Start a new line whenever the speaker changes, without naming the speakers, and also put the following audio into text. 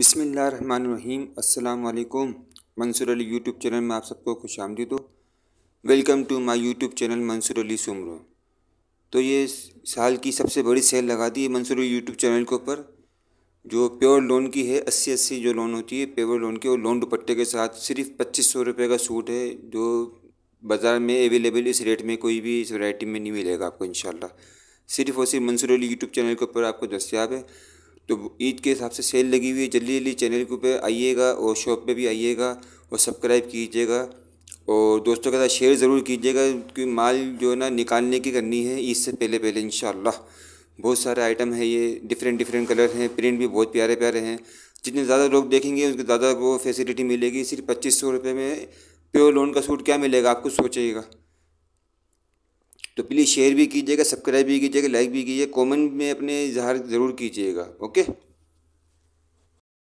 बिसमीम अल्लाम Mansoor Ali YouTube channel में आप सबको खुश आमदीद हो welcome to my YouTube channel Mansoor Ali Soomro तो ये साल की सबसे बड़ी सेल लगा दी है मंसूर अली यूट्यूब चैनल के ऊपर जो प्योर लोन की है अस्सी अस्सी जो लोन होती है प्योर लोन के वो लोन दुपट्टे के साथ सिर्फ पच्चीस सौ रुपये का सूट है जो बाज़ार में अवेलेबल इस रेट में कोई भी इस वैरायटी में नहीं मिलेगा आपको इन सिर्फ और सिर्फ मंसूर अली यूट्यूब चैनल के ऊपर आपको दस्तियाब है तो ईद के हिसाब से सेल लगी हुई है जल्दी जल्दी चैनल के ऊपर आइएगा और शॉप पे भी आइएगा और सब्सक्राइब कीजिएगा और दोस्तों के साथ शेयर ज़रूर कीजिएगा क्योंकि माल जो है ना निकालने की करनी है ईद से पहले पहले इन बहुत सारे आइटम है ये डिफरेंट डिफरेंट कलर हैं प्रिंट भी बहुत प्यारे प्यारे हैं जितने ज़्यादा लोग देखेंगे उनके ज़्यादा वो फैसिलिटी मिलेगी सिर्फ पच्चीस सौ रुपये में प्योर लोन का सूट क्या मिलेगा आपको सोचिएगा तो प्लीज़ शेयर भी कीजिएगा सब्सक्राइब भी कीजिएगा लाइक भी कीजिएगा कमेंट में अपने इजहार ज़रूर कीजिएगा ओके